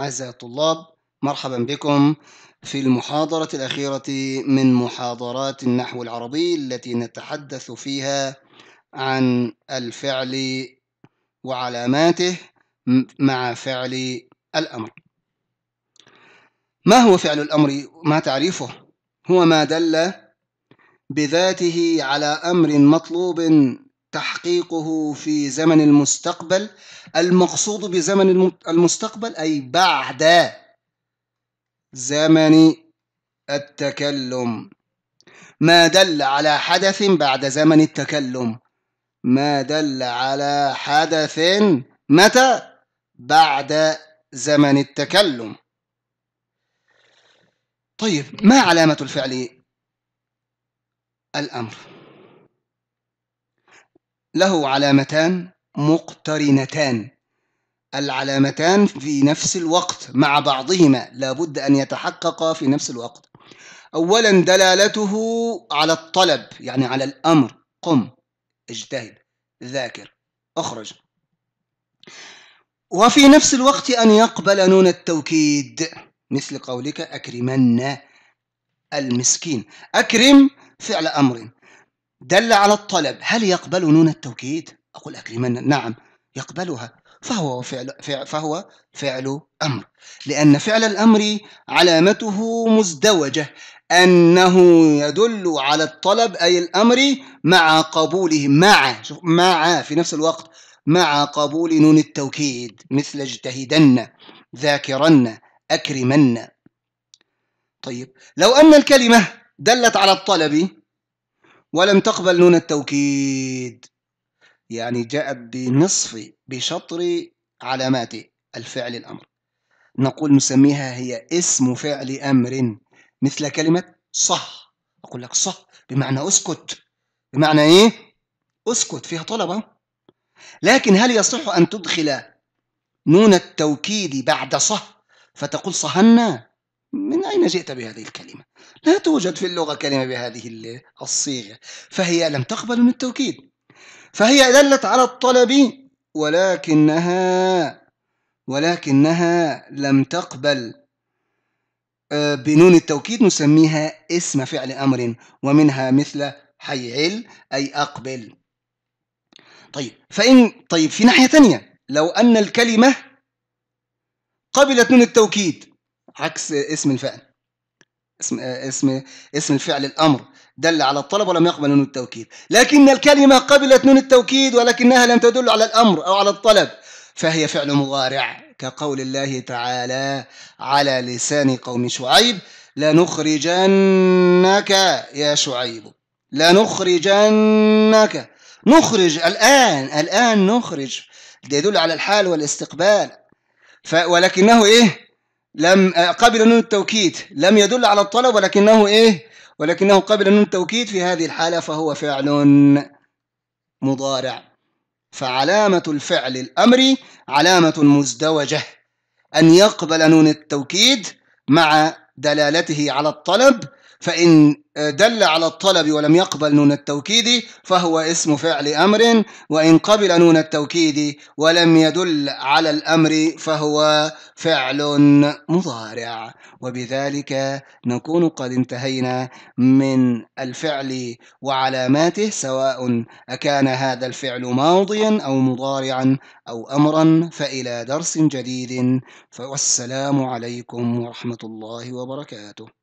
أعزائي الطلاب مرحبا بكم في المحاضرة الأخيرة من محاضرات النحو العربي التي نتحدث فيها عن الفعل وعلاماته مع فعل الأمر ما هو فعل الأمر؟ ما تعريفه؟ هو ما دل بذاته على أمر مطلوب تحقيقه في زمن المستقبل المقصود بزمن المستقبل أي بعد زمن التكلم ما دل على حدث بعد زمن التكلم ما دل على حدث متى بعد زمن التكلم طيب ما علامة الفعل الأمر له علامتان مقترنتان العلامتان في نفس الوقت مع بعضهما لابد أن يتحققا في نفس الوقت أولا دلالته على الطلب يعني على الأمر قم اجتهد ذاكر أخرج وفي نفس الوقت أن يقبل نون التوكيد مثل قولك أكرمن المسكين أكرم فعل أمر دل على الطلب هل يقبل نون التوكيد أقول أكرما نعم يقبلها فهو فعل, فهو فعل أمر لأن فعل الأمر علامته مزدوجة أنه يدل على الطلب أي الأمر مع قبوله مع مع في نفس الوقت مع قبول نون التوكيد مثل اجتهدن ذاكرن أكرمن طيب لو أن الكلمة دلت على الطلب ولم تقبل نون التوكيد يعني جاءت بنصف بشطر علامات الفعل الأمر نقول نسميها هي اسم فعل أمر مثل كلمة صح أقول لك صح بمعنى أسكت بمعنى إيه؟ أسكت فيها طلبة لكن هل يصح أن تدخل نون التوكيد بعد صح فتقول صهنا من أين جئت بهذه الكلمة لا توجد في اللغة كلمة بهذه الصيغة فهي لم تقبل من التوكيد فهي دلت على الطلب ولكنها ولكنها لم تقبل آه، بنون التوكيد نسميها اسم فعل أمر ومنها مثل حيعل أي أقبل طيب فإن طيب في ناحية ثانية لو أن الكلمة قبلت نون التوكيد عكس اسم الفعل اسم اسم اسم الفعل الامر دل على الطلب ولم يقبل نون التوكيد لكن الكلمه قبلت نون التوكيد ولكنها لم تدل على الامر او على الطلب فهي فعل مضارع كقول الله تعالى على لسان قوم شعيب لنخرجنك يا شعيب لنخرجنك نخرج الان الان نخرج يدل على الحال والاستقبال ولكنه ايه لم آه، قبل نون التوكيد لم يدل على الطلب ولكنه إيه ولكنه قبل نون التوكيد في هذه الحالة فهو فعل مضارع فعلامة الفعل الأمري علامة مزدوجة أن يقبل نون التوكيد مع دلالته على الطلب فإن آه، دل على الطلب ولم يقبل نون التوكيد فهو اسم فعل أمر وإن قبل نون التوكيد ولم يدل على الأمر فهو فعل مضارع وبذلك نكون قد انتهينا من الفعل وعلاماته سواء أكان هذا الفعل ماضيا أو مضارعا أو أمرا فإلى درس جديد والسلام عليكم ورحمة الله وبركاته